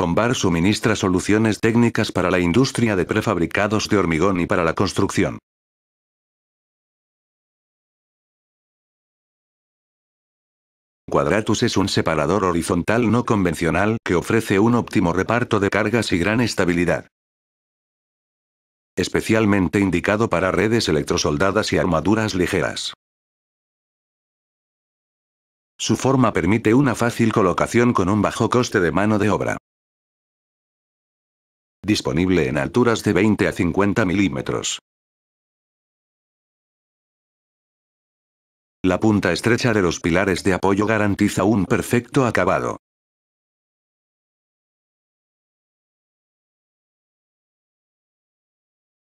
HOMBAR suministra soluciones técnicas para la industria de prefabricados de hormigón y para la construcción. Cuadratus es un separador horizontal no convencional que ofrece un óptimo reparto de cargas y gran estabilidad. Especialmente indicado para redes electrosoldadas y armaduras ligeras. Su forma permite una fácil colocación con un bajo coste de mano de obra disponible en alturas de 20 a 50 milímetros. La punta estrecha de los pilares de apoyo garantiza un perfecto acabado.